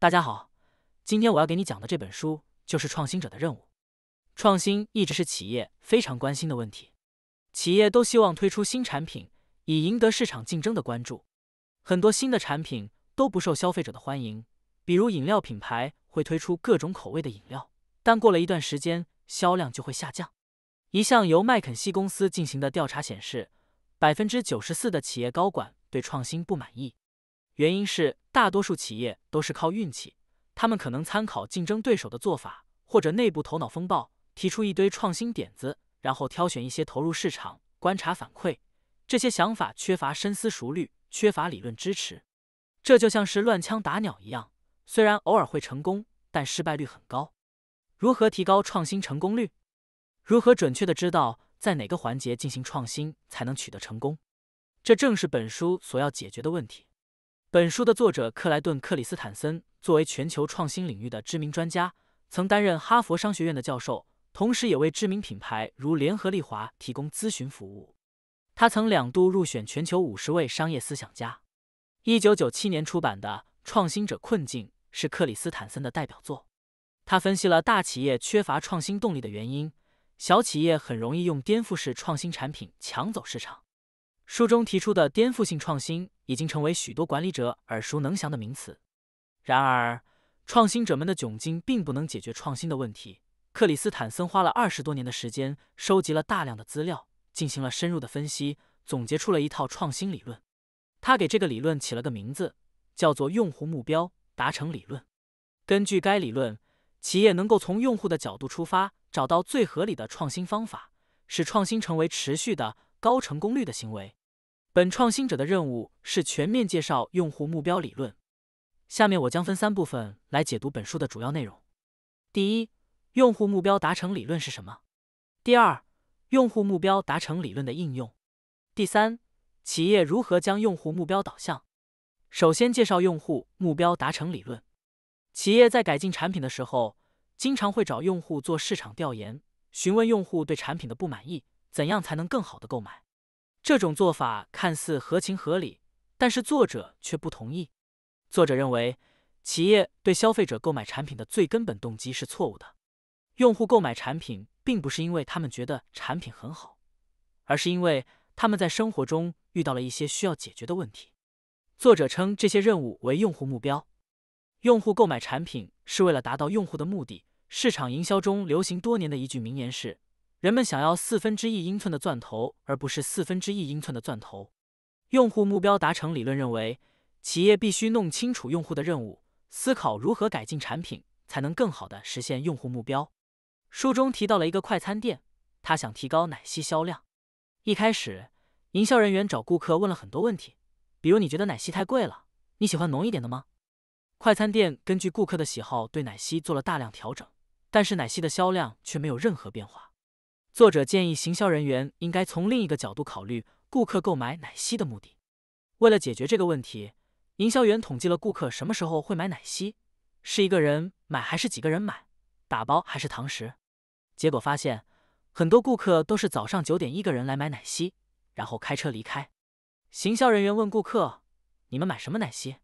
大家好，今天我要给你讲的这本书就是《创新者的任务》。创新一直是企业非常关心的问题，企业都希望推出新产品以赢得市场竞争的关注。很多新的产品都不受消费者的欢迎，比如饮料品牌会推出各种口味的饮料，但过了一段时间销量就会下降。一项由麦肯锡公司进行的调查显示，百分之九十四的企业高管对创新不满意。原因是大多数企业都是靠运气，他们可能参考竞争对手的做法，或者内部头脑风暴提出一堆创新点子，然后挑选一些投入市场观察反馈。这些想法缺乏深思熟虑，缺乏理论支持，这就像是乱枪打鸟一样，虽然偶尔会成功，但失败率很高。如何提高创新成功率？如何准确的知道在哪个环节进行创新才能取得成功？这正是本书所要解决的问题。本书的作者克莱顿·克里斯坦森，作为全球创新领域的知名专家，曾担任哈佛商学院的教授，同时也为知名品牌如联合利华提供咨询服务。他曾两度入选全球五十位商业思想家。一九九七年出版的《创新者困境》是克里斯坦森的代表作，他分析了大企业缺乏创新动力的原因，小企业很容易用颠覆式创新产品抢走市场。书中提出的颠覆性创新已经成为许多管理者耳熟能详的名词。然而，创新者们的窘境并不能解决创新的问题。克里斯坦森花了二十多年的时间，收集了大量的资料，进行了深入的分析，总结出了一套创新理论。他给这个理论起了个名字，叫做“用户目标达成理论”。根据该理论，企业能够从用户的角度出发，找到最合理的创新方法，使创新成为持续的高成功率的行为。本创新者的任务是全面介绍用户目标理论。下面我将分三部分来解读本书的主要内容。第一，用户目标达成理论是什么？第二，用户目标达成理论的应用。第三，企业如何将用户目标导向？首先介绍用户目标达成理论。企业在改进产品的时候，经常会找用户做市场调研，询问用户对产品的不满意，怎样才能更好的购买。这种做法看似合情合理，但是作者却不同意。作者认为，企业对消费者购买产品的最根本动机是错误的。用户购买产品并不是因为他们觉得产品很好，而是因为他们在生活中遇到了一些需要解决的问题。作者称这些任务为用户目标。用户购买产品是为了达到用户的目的。市场营销中流行多年的一句名言是。人们想要四分之一英寸的钻头，而不是四分之一英寸的钻头。用户目标达成理论认为，企业必须弄清楚用户的任务，思考如何改进产品，才能更好的实现用户目标。书中提到了一个快餐店，他想提高奶昔销量。一开始，营销人员找顾客问了很多问题，比如你觉得奶昔太贵了？你喜欢浓一点的吗？快餐店根据顾客的喜好对奶昔做了大量调整，但是奶昔的销量却没有任何变化。作者建议行销人员应该从另一个角度考虑顾客购买奶昔的目的。为了解决这个问题，营销员统计了顾客什么时候会买奶昔，是一个人买还是几个人买，打包还是堂食。结果发现，很多顾客都是早上九点一个人来买奶昔，然后开车离开。行销人员问顾客：“你们买什么奶昔？”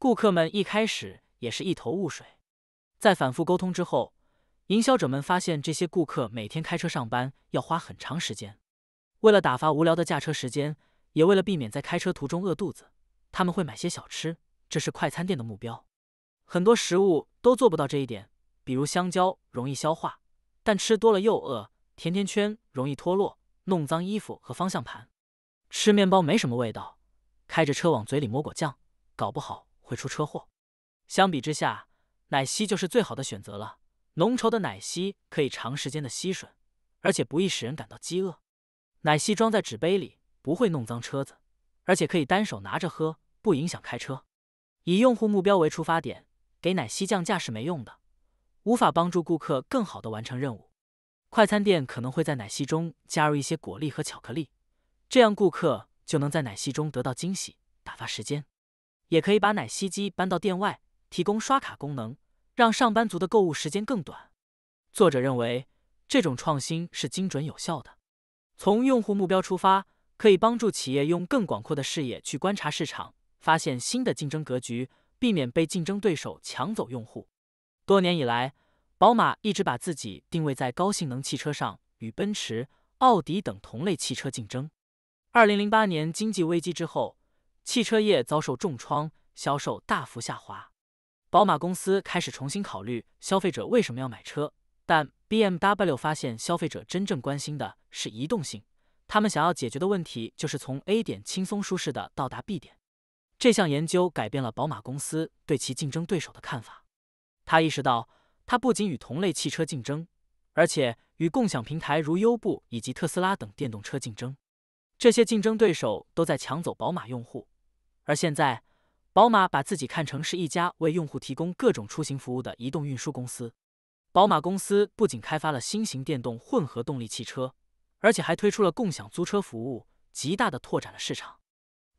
顾客们一开始也是一头雾水。在反复沟通之后，营销者们发现，这些顾客每天开车上班要花很长时间。为了打发无聊的驾车时间，也为了避免在开车途中饿肚子，他们会买些小吃。这是快餐店的目标。很多食物都做不到这一点，比如香蕉容易消化，但吃多了又饿；甜甜圈容易脱落，弄脏衣服和方向盘；吃面包没什么味道，开着车往嘴里抹果酱，搞不好会出车祸。相比之下，奶昔就是最好的选择了。浓稠的奶昔可以长时间的吸吮，而且不易使人感到饥饿。奶昔装在纸杯里不会弄脏车子，而且可以单手拿着喝，不影响开车。以用户目标为出发点，给奶昔降价是没用的，无法帮助顾客更好的完成任务。快餐店可能会在奶昔中加入一些果粒和巧克力，这样顾客就能在奶昔中得到惊喜，打发时间。也可以把奶昔机搬到店外，提供刷卡功能。让上班族的购物时间更短。作者认为，这种创新是精准有效的。从用户目标出发，可以帮助企业用更广阔的视野去观察市场，发现新的竞争格局，避免被竞争对手抢走用户。多年以来，宝马一直把自己定位在高性能汽车上，与奔驰、奥迪等同类汽车竞争。二零零八年经济危机之后，汽车业遭受重创，销售大幅下滑。宝马公司开始重新考虑消费者为什么要买车，但 BMW 发现消费者真正关心的是移动性。他们想要解决的问题就是从 A 点轻松舒适的到达 B 点。这项研究改变了宝马公司对其竞争对手的看法。他意识到，他不仅与同类汽车竞争，而且与共享平台如优步以及特斯拉等电动车竞争。这些竞争对手都在抢走宝马用户，而现在。宝马把自己看成是一家为用户提供各种出行服务的移动运输公司。宝马公司不仅开发了新型电动混合动力汽车，而且还推出了共享租车服务，极大地拓展了市场。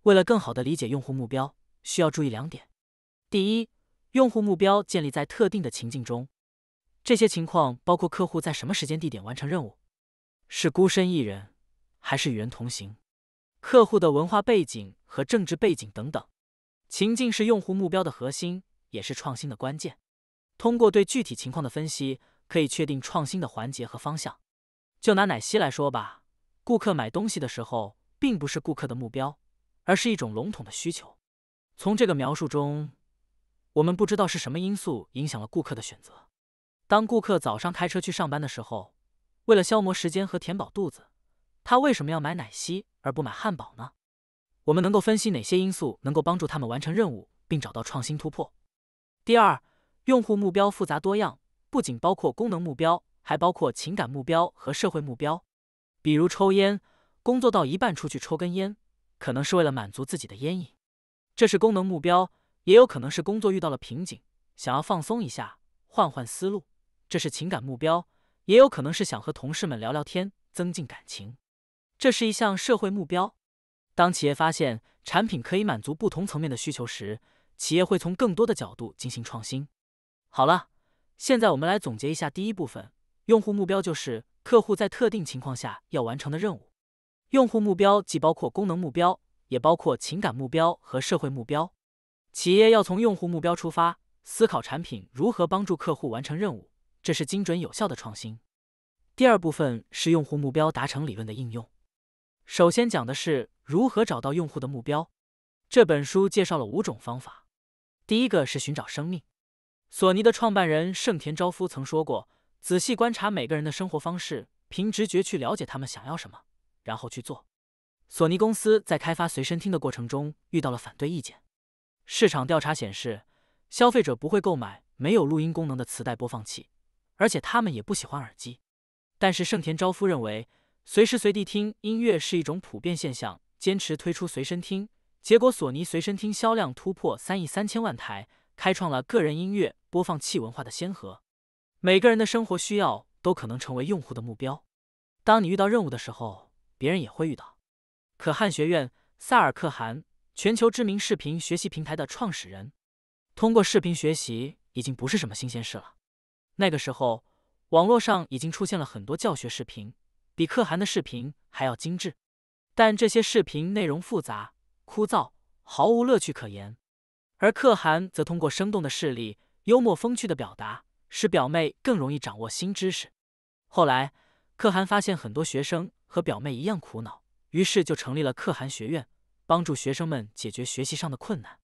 为了更好地理解用户目标，需要注意两点：第一，用户目标建立在特定的情境中，这些情况包括客户在什么时间、地点完成任务，是孤身一人，还是与人同行，客户的文化背景和政治背景等等。情境是用户目标的核心，也是创新的关键。通过对具体情况的分析，可以确定创新的环节和方向。就拿奶昔来说吧，顾客买东西的时候，并不是顾客的目标，而是一种笼统的需求。从这个描述中，我们不知道是什么因素影响了顾客的选择。当顾客早上开车去上班的时候，为了消磨时间和填饱肚子，他为什么要买奶昔而不买汉堡呢？我们能够分析哪些因素能够帮助他们完成任务，并找到创新突破。第二，用户目标复杂多样，不仅包括功能目标，还包括情感目标和社会目标。比如，抽烟，工作到一半出去抽根烟，可能是为了满足自己的烟瘾，这是功能目标；也有可能是工作遇到了瓶颈，想要放松一下，换换思路，这是情感目标；也有可能是想和同事们聊聊天，增进感情，这是一项社会目标。当企业发现产品可以满足不同层面的需求时，企业会从更多的角度进行创新。好了，现在我们来总结一下第一部分：用户目标就是客户在特定情况下要完成的任务。用户目标既包括功能目标，也包括情感目标和社会目标。企业要从用户目标出发，思考产品如何帮助客户完成任务，这是精准有效的创新。第二部分是用户目标达成理论的应用。首先讲的是。如何找到用户的目标？这本书介绍了五种方法。第一个是寻找生命。索尼的创办人盛田昭夫曾说过：“仔细观察每个人的生活方式，凭直觉去了解他们想要什么，然后去做。”索尼公司在开发随身听的过程中遇到了反对意见。市场调查显示，消费者不会购买没有录音功能的磁带播放器，而且他们也不喜欢耳机。但是盛田昭夫认为，随时随地听音乐是一种普遍现象。坚持推出随身听，结果索尼随身听销量突破三亿三千万台，开创了个人音乐播放器文化的先河。每个人的生活需要都可能成为用户的目标。当你遇到任务的时候，别人也会遇到。可汗学院，萨尔可汗，全球知名视频学习平台的创始人。通过视频学习已经不是什么新鲜事了。那个时候，网络上已经出现了很多教学视频，比可汗的视频还要精致。但这些视频内容复杂、枯燥，毫无乐趣可言。而可汗则通过生动的事例、幽默风趣的表达，使表妹更容易掌握新知识。后来，可汗发现很多学生和表妹一样苦恼，于是就成立了可汗学院，帮助学生们解决学习上的困难。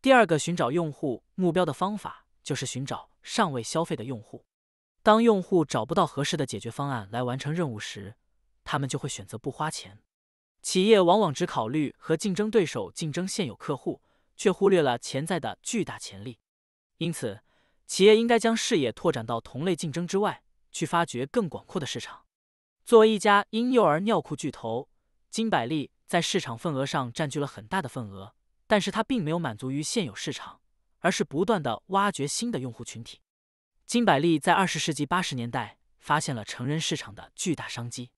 第二个寻找用户目标的方法就是寻找尚未消费的用户。当用户找不到合适的解决方案来完成任务时，他们就会选择不花钱。企业往往只考虑和竞争对手竞争现有客户，却忽略了潜在的巨大潜力。因此，企业应该将视野拓展到同类竞争之外，去发掘更广阔的市场。作为一家婴幼儿尿裤巨头，金百利在市场份额上占据了很大的份额，但是它并没有满足于现有市场，而是不断的挖掘新的用户群体。金百利在二十世纪八十年代发现了成人市场的巨大商机。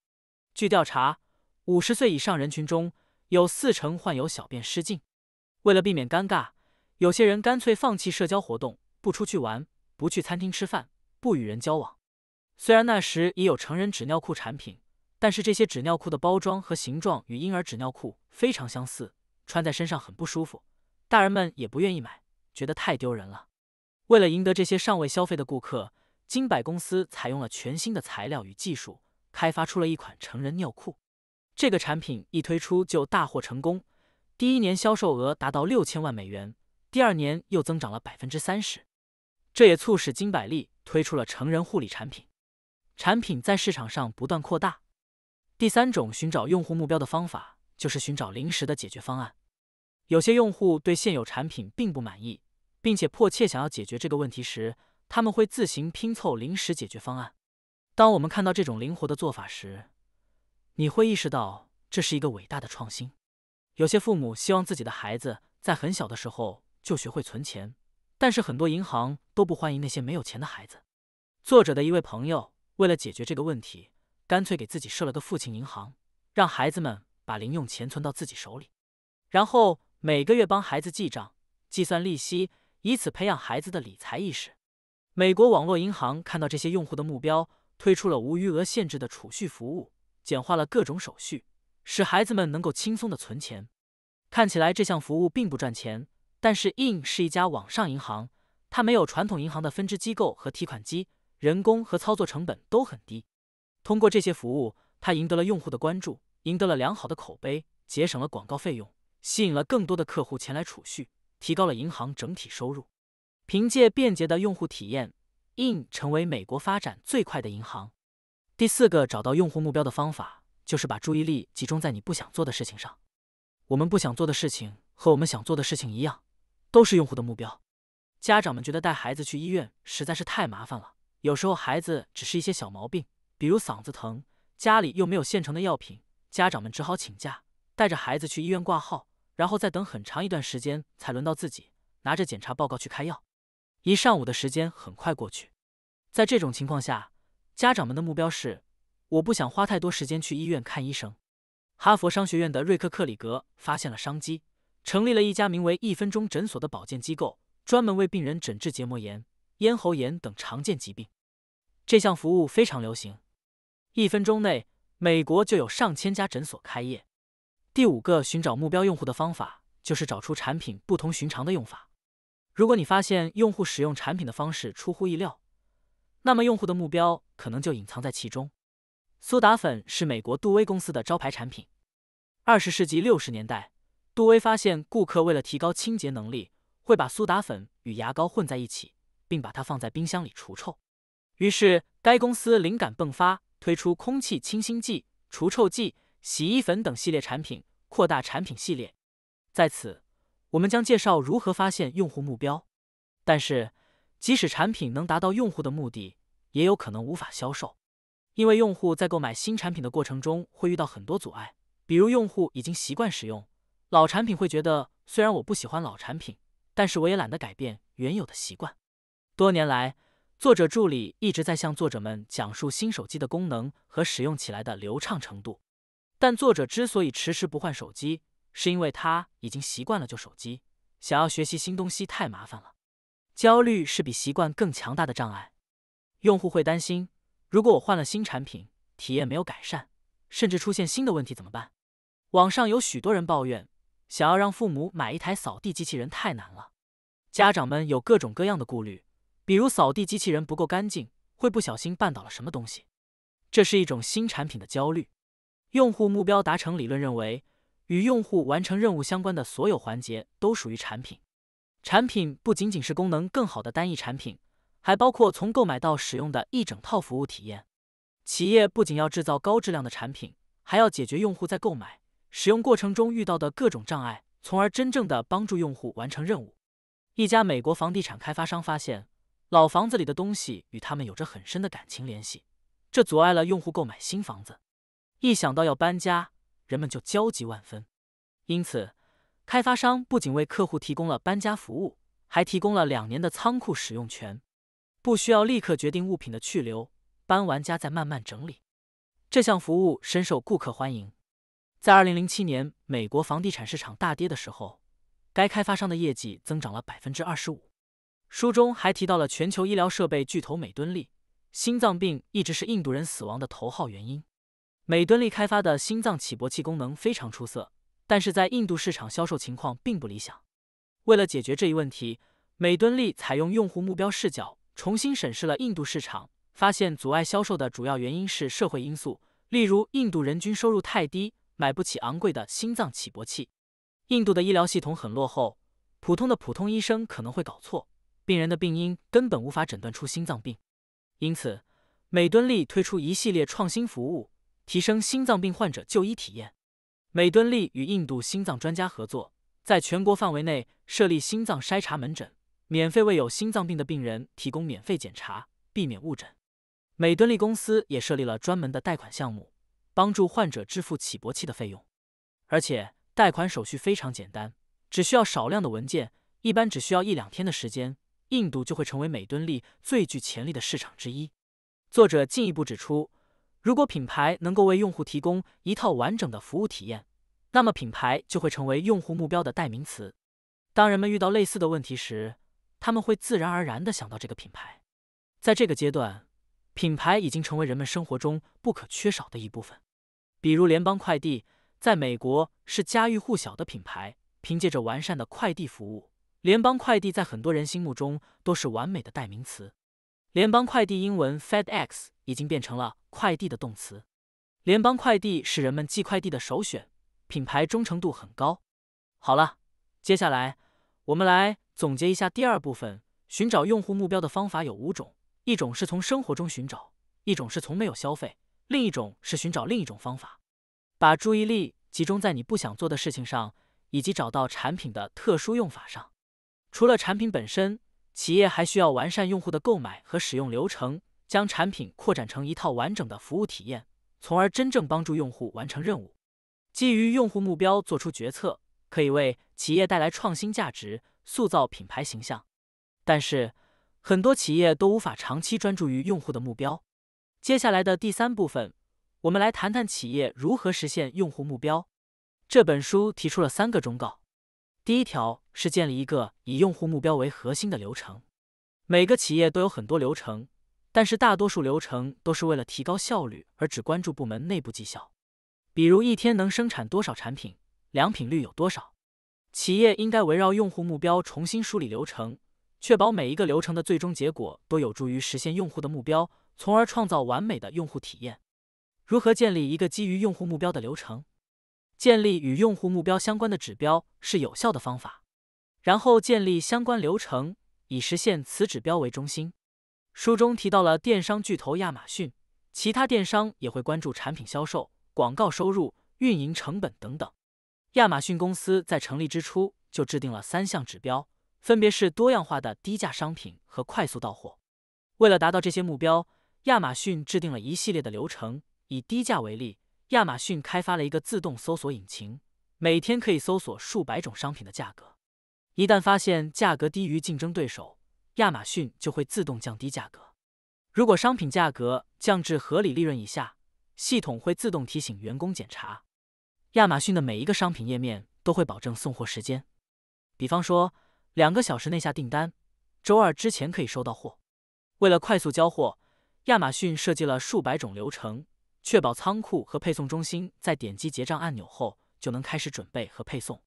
据调查。五十岁以上人群中有四成患有小便失禁，为了避免尴尬，有些人干脆放弃社交活动，不出去玩，不去餐厅吃饭，不与人交往。虽然那时已有成人纸尿裤产品，但是这些纸尿裤的包装和形状与婴儿纸尿裤非常相似，穿在身上很不舒服，大人们也不愿意买，觉得太丢人了。为了赢得这些尚未消费的顾客，金百公司采用了全新的材料与技术，开发出了一款成人尿裤。这个产品一推出就大获成功，第一年销售额达到六千万美元，第二年又增长了百分之三十。这也促使金佰利推出了成人护理产品，产品在市场上不断扩大。第三种寻找用户目标的方法就是寻找临时的解决方案。有些用户对现有产品并不满意，并且迫切想要解决这个问题时，他们会自行拼凑临时解决方案。当我们看到这种灵活的做法时，你会意识到这是一个伟大的创新。有些父母希望自己的孩子在很小的时候就学会存钱，但是很多银行都不欢迎那些没有钱的孩子。作者的一位朋友为了解决这个问题，干脆给自己设了个“父亲银行”，让孩子们把零用钱存到自己手里，然后每个月帮孩子记账、计算利息，以此培养孩子的理财意识。美国网络银行看到这些用户的目标，推出了无余额限制的储蓄服务。简化了各种手续，使孩子们能够轻松的存钱。看起来这项服务并不赚钱，但是 In 是一家网上银行，它没有传统银行的分支机构和提款机，人工和操作成本都很低。通过这些服务，它赢得了用户的关注，赢得了良好的口碑，节省了广告费用，吸引了更多的客户前来储蓄，提高了银行整体收入。凭借便捷的用户体验，In 成为美国发展最快的银行。第四个找到用户目标的方法，就是把注意力集中在你不想做的事情上。我们不想做的事情和我们想做的事情一样，都是用户的目标。家长们觉得带孩子去医院实在是太麻烦了。有时候孩子只是一些小毛病，比如嗓子疼，家里又没有现成的药品，家长们只好请假，带着孩子去医院挂号，然后再等很长一段时间才轮到自己拿着检查报告去开药。一上午的时间很快过去。在这种情况下，家长们的目标是，我不想花太多时间去医院看医生。哈佛商学院的瑞克·克里格发现了商机，成立了一家名为“一分钟诊所”的保健机构，专门为病人诊治结膜炎、咽喉炎等常见疾病。这项服务非常流行，一分钟内，美国就有上千家诊所开业。第五个寻找目标用户的方法就是找出产品不同寻常的用法。如果你发现用户使用产品的方式出乎意料，那么，用户的目标可能就隐藏在其中。苏打粉是美国杜威公司的招牌产品。二十世纪六十年代，杜威发现顾客为了提高清洁能力，会把苏打粉与牙膏混在一起，并把它放在冰箱里除臭。于是，该公司灵感迸发，推出空气清新剂、除臭剂、洗衣粉等系列产品，扩大产品系列。在此，我们将介绍如何发现用户目标，但是。即使产品能达到用户的目的，也有可能无法销售，因为用户在购买新产品的过程中会遇到很多阻碍，比如用户已经习惯使用老产品，会觉得虽然我不喜欢老产品，但是我也懒得改变原有的习惯。多年来，作者助理一直在向作者们讲述新手机的功能和使用起来的流畅程度，但作者之所以迟迟不换手机，是因为他已经习惯了旧手机，想要学习新东西太麻烦了。焦虑是比习惯更强大的障碍。用户会担心，如果我换了新产品，体验没有改善，甚至出现新的问题怎么办？网上有许多人抱怨，想要让父母买一台扫地机器人太难了。家长们有各种各样的顾虑，比如扫地机器人不够干净，会不小心绊倒了什么东西。这是一种新产品的焦虑。用户目标达成理论认为，与用户完成任务相关的所有环节都属于产品。产品不仅仅是功能更好的单一产品，还包括从购买到使用的一整套服务体验。企业不仅要制造高质量的产品，还要解决用户在购买、使用过程中遇到的各种障碍，从而真正的帮助用户完成任务。一家美国房地产开发商发现，老房子里的东西与他们有着很深的感情联系，这阻碍了用户购买新房子。一想到要搬家，人们就焦急万分。因此，开发商不仅为客户提供了搬家服务，还提供了两年的仓库使用权，不需要立刻决定物品的去留，搬完家再慢慢整理。这项服务深受顾客欢迎。在2007年美国房地产市场大跌的时候，该开发商的业绩增长了25%。书中还提到了全球医疗设备巨头美敦力，心脏病一直是印度人死亡的头号原因。美敦力开发的心脏起搏器功能非常出色。但是在印度市场销售情况并不理想。为了解决这一问题，美敦力采用用户目标视角重新审视了印度市场，发现阻碍销售的主要原因是社会因素，例如印度人均收入太低，买不起昂贵的心脏起搏器；印度的医疗系统很落后，普通的普通医生可能会搞错，病人的病因根本无法诊断出心脏病。因此，美敦力推出一系列创新服务，提升心脏病患者就医体验。美敦力与印度心脏专家合作，在全国范围内设立心脏筛查门诊，免费为有心脏病的病人提供免费检查，避免误诊。美敦力公司也设立了专门的贷款项目，帮助患者支付起搏器的费用，而且贷款手续非常简单，只需要少量的文件，一般只需要一两天的时间。印度就会成为美敦力最具潜力的市场之一。作者进一步指出。如果品牌能够为用户提供一套完整的服务体验，那么品牌就会成为用户目标的代名词。当人们遇到类似的问题时，他们会自然而然地想到这个品牌。在这个阶段，品牌已经成为人们生活中不可缺少的一部分。比如联邦快递在美国是家喻户晓的品牌，凭借着完善的快递服务，联邦快递在很多人心目中都是完美的代名词。联邦快递英文 FedEx 已经变成了。快递的动词，联邦快递是人们寄快递的首选品牌，忠诚度很高。好了，接下来我们来总结一下第二部分。寻找用户目标的方法有五种，一种是从生活中寻找，一种是从没有消费，另一种是寻找另一种方法，把注意力集中在你不想做的事情上，以及找到产品的特殊用法上。除了产品本身，企业还需要完善用户的购买和使用流程。将产品扩展成一套完整的服务体验，从而真正帮助用户完成任务。基于用户目标做出决策，可以为企业带来创新价值，塑造品牌形象。但是，很多企业都无法长期专注于用户的目标。接下来的第三部分，我们来谈谈企业如何实现用户目标。这本书提出了三个忠告。第一条是建立一个以用户目标为核心的流程。每个企业都有很多流程。但是大多数流程都是为了提高效率而只关注部门内部绩效，比如一天能生产多少产品，良品率有多少。企业应该围绕用户目标重新梳理流程，确保每一个流程的最终结果都有助于实现用户的目标，从而创造完美的用户体验。如何建立一个基于用户目标的流程？建立与用户目标相关的指标是有效的方法，然后建立相关流程，以实现此指标为中心。书中提到了电商巨头亚马逊，其他电商也会关注产品销售、广告收入、运营成本等等。亚马逊公司在成立之初就制定了三项指标，分别是多样化的低价商品和快速到货。为了达到这些目标，亚马逊制定了一系列的流程。以低价为例，亚马逊开发了一个自动搜索引擎，每天可以搜索数百种商品的价格。一旦发现价格低于竞争对手，亚马逊就会自动降低价格。如果商品价格降至合理利润以下，系统会自动提醒员工检查。亚马逊的每一个商品页面都会保证送货时间，比方说，两个小时内下订单，周二之前可以收到货。为了快速交货，亚马逊设计了数百种流程，确保仓库和配送中心在点击结账按钮后就能开始准备和配送。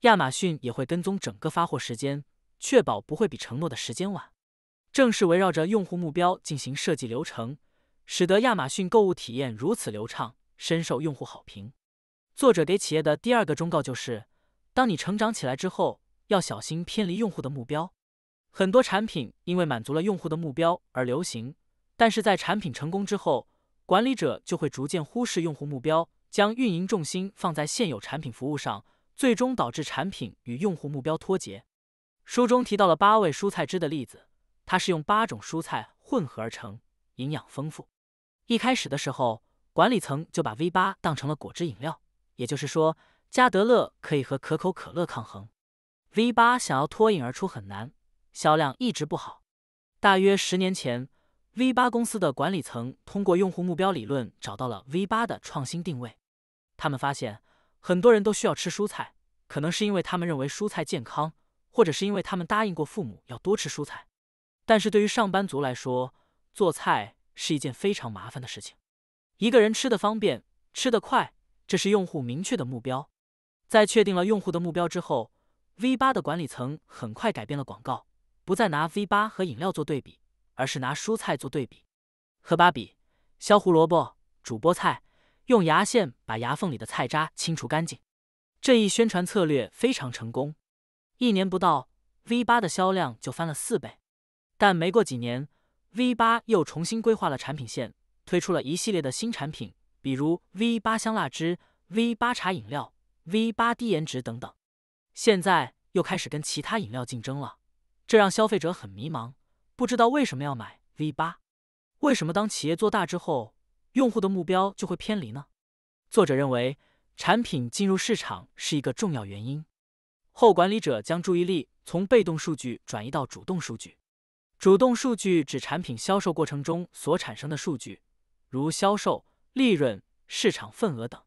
亚马逊也会跟踪整个发货时间。确保不会比承诺的时间晚。正是围绕着用户目标进行设计流程，使得亚马逊购物体验如此流畅，深受用户好评。作者给企业的第二个忠告就是：当你成长起来之后，要小心偏离用户的目标。很多产品因为满足了用户的目标而流行，但是在产品成功之后，管理者就会逐渐忽视用户目标，将运营重心放在现有产品服务上，最终导致产品与用户目标脱节。书中提到了八味蔬菜汁的例子，它是用八种蔬菜混合而成，营养丰富。一开始的时候，管理层就把 V 八当成了果汁饮料，也就是说，加德乐可以和可口可乐抗衡。V 八想要脱颖而出很难，销量一直不好。大约十年前，V 八公司的管理层通过用户目标理论找到了 V 八的创新定位。他们发现，很多人都需要吃蔬菜，可能是因为他们认为蔬菜健康。或者是因为他们答应过父母要多吃蔬菜，但是对于上班族来说，做菜是一件非常麻烦的事情。一个人吃的方便、吃得快，这是用户明确的目标。在确定了用户的目标之后，V 八的管理层很快改变了广告，不再拿 V 八和饮料做对比，而是拿蔬菜做对比。喝芭比，削胡萝卜，煮菠菜，用牙线把牙缝里的菜渣清除干净。这一宣传策略非常成功。一年不到，V 八的销量就翻了四倍，但没过几年，V 八又重新规划了产品线，推出了一系列的新产品，比如 V 八香辣汁、V 八茶饮料、V 八低颜值等等。现在又开始跟其他饮料竞争了，这让消费者很迷茫，不知道为什么要买 V 八，为什么当企业做大之后，用户的目标就会偏离呢？作者认为，产品进入市场是一个重要原因。后管理者将注意力从被动数据转移到主动数据。主动数据指产品销售过程中所产生的数据，如销售、利润、市场份额等。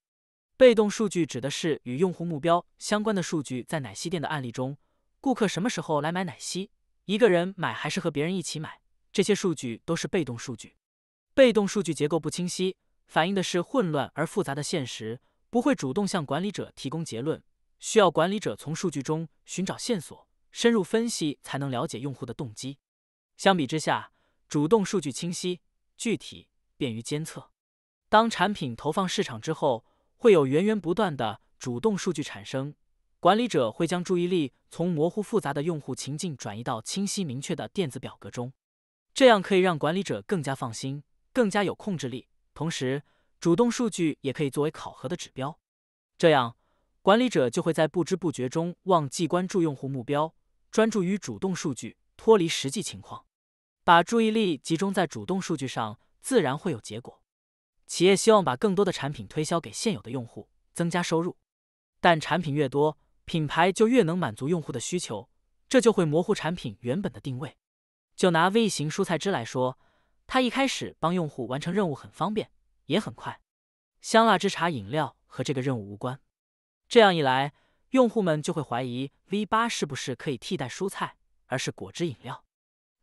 被动数据指的是与用户目标相关的数据。在奶昔店的案例中，顾客什么时候来买奶昔，一个人买还是和别人一起买，这些数据都是被动数据。被动数据结构不清晰，反映的是混乱而复杂的现实，不会主动向管理者提供结论。需要管理者从数据中寻找线索，深入分析才能了解用户的动机。相比之下，主动数据清晰、具体，便于监测。当产品投放市场之后，会有源源不断的主动数据产生，管理者会将注意力从模糊复杂的用户情境转移到清晰明确的电子表格中，这样可以让管理者更加放心，更加有控制力。同时，主动数据也可以作为考核的指标，这样。管理者就会在不知不觉中忘记关注用户目标，专注于主动数据，脱离实际情况。把注意力集中在主动数据上，自然会有结果。企业希望把更多的产品推销给现有的用户，增加收入。但产品越多，品牌就越能满足用户的需求，这就会模糊产品原本的定位。就拿 V 型蔬菜汁来说，它一开始帮用户完成任务很方便，也很快。香辣汁茶饮料和这个任务无关。这样一来，用户们就会怀疑 V 八是不是可以替代蔬菜，而是果汁饮料。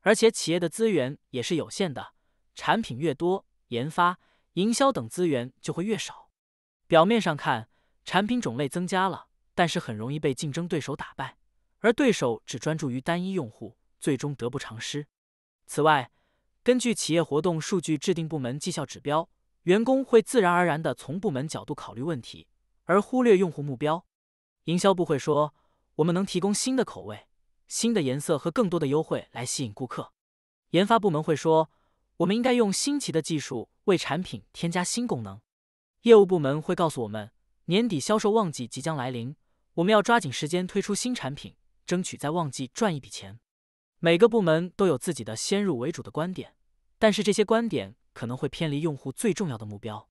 而且企业的资源也是有限的，产品越多，研发、营销等资源就会越少。表面上看产品种类增加了，但是很容易被竞争对手打败，而对手只专注于单一用户，最终得不偿失。此外，根据企业活动数据制定部门绩效指标，员工会自然而然的从部门角度考虑问题。而忽略用户目标，营销部会说：“我们能提供新的口味、新的颜色和更多的优惠来吸引顾客。”研发部门会说：“我们应该用新奇的技术为产品添加新功能。”业务部门会告诉我们：“年底销售旺季即将来临，我们要抓紧时间推出新产品，争取在旺季赚一笔钱。”每个部门都有自己的先入为主的观点，但是这些观点可能会偏离用户最重要的目标，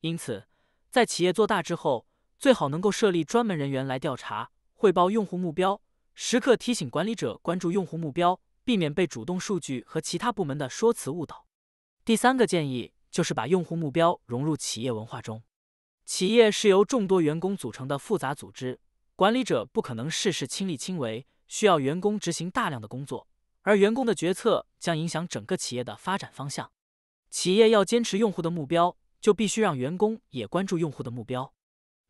因此。在企业做大之后，最好能够设立专门人员来调查、汇报用户目标，时刻提醒管理者关注用户目标，避免被主动数据和其他部门的说辞误导。第三个建议就是把用户目标融入企业文化中。企业是由众多员工组成的复杂组织，管理者不可能事事亲力亲为，需要员工执行大量的工作，而员工的决策将影响整个企业的发展方向。企业要坚持用户的目标。就必须让员工也关注用户的目标。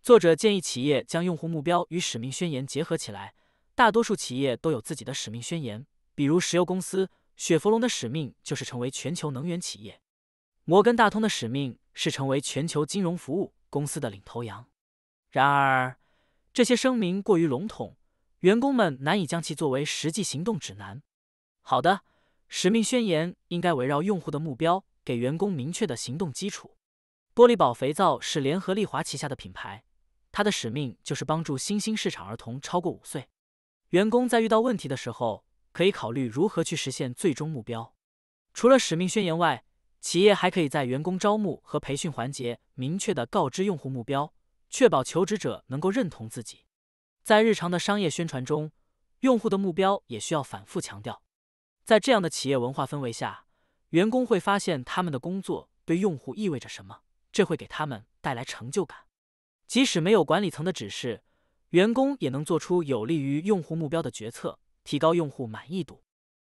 作者建议企业将用户目标与使命宣言结合起来。大多数企业都有自己的使命宣言，比如石油公司雪佛龙的使命就是成为全球能源企业，摩根大通的使命是成为全球金融服务公司的领头羊。然而，这些声明过于笼统，员工们难以将其作为实际行动指南。好的使命宣言应该围绕用户的目标，给员工明确的行动基础。玻璃宝肥皂是联合利华旗下的品牌，它的使命就是帮助新兴市场儿童超过五岁。员工在遇到问题的时候，可以考虑如何去实现最终目标。除了使命宣言外，企业还可以在员工招募和培训环节明确的告知用户目标，确保求职者能够认同自己。在日常的商业宣传中，用户的目标也需要反复强调。在这样的企业文化氛围下，员工会发现他们的工作对用户意味着什么。这会给他们带来成就感，即使没有管理层的指示，员工也能做出有利于用户目标的决策，提高用户满意度。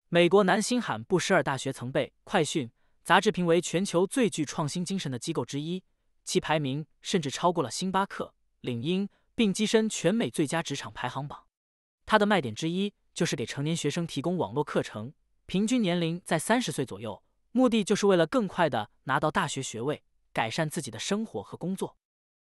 美国南新罕布什尔大学曾被《快讯》杂志评为全球最具创新精神的机构之一，其排名甚至超过了星巴克、领英，并跻身全美最佳职场排行榜。它的卖点之一就是给成年学生提供网络课程，平均年龄在三十岁左右，目的就是为了更快的拿到大学学位。改善自己的生活和工作。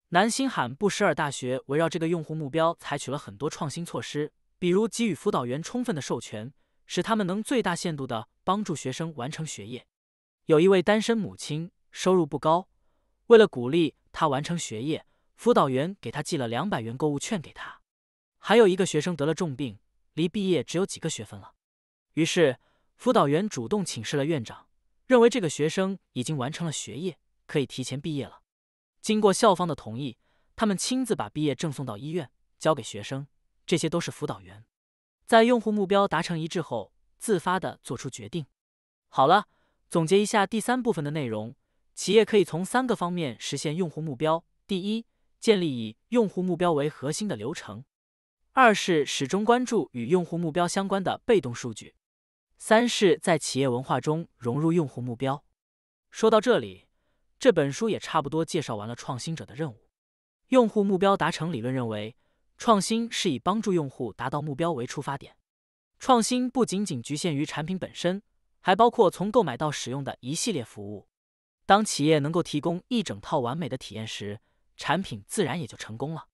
南新罕布什尔大学围绕这个用户目标，采取了很多创新措施，比如给予辅导员充分的授权，使他们能最大限度地帮助学生完成学业。有一位单身母亲，收入不高，为了鼓励他完成学业，辅导员给他寄了两百元购物券给他。还有一个学生得了重病，离毕业只有几个学分了，于是辅导员主动请示了院长，认为这个学生已经完成了学业。可以提前毕业了。经过校方的同意，他们亲自把毕业证送到医院，交给学生。这些都是辅导员在用户目标达成一致后自发的做出决定。好了，总结一下第三部分的内容：企业可以从三个方面实现用户目标。第一，建立以用户目标为核心的流程；二是始终关注与用户目标相关的被动数据；三是在企业文化中融入用户目标。说到这里。这本书也差不多介绍完了创新者的任务。用户目标达成理论认为，创新是以帮助用户达到目标为出发点。创新不仅仅局限于产品本身，还包括从购买到使用的一系列服务。当企业能够提供一整套完美的体验时，产品自然也就成功了。